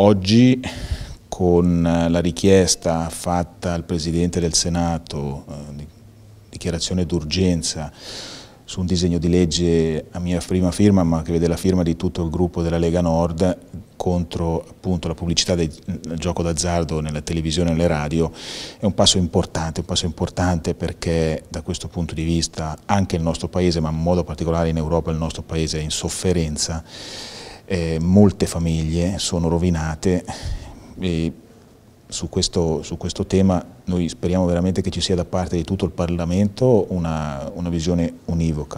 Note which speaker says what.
Speaker 1: Oggi con la richiesta fatta al Presidente del Senato, eh, dichiarazione d'urgenza su un disegno di legge a mia prima firma, ma che vede la firma di tutto il gruppo della Lega Nord, contro appunto, la pubblicità del gioco d'azzardo nella televisione e nelle radio, è un passo importante, un passo importante perché da questo punto di vista anche il nostro Paese, ma in modo particolare in Europa il nostro Paese è in sofferenza, eh, molte famiglie sono rovinate e su questo, su questo, tema noi speriamo veramente che ci sia da parte di tutto il Parlamento una, una visione univoca.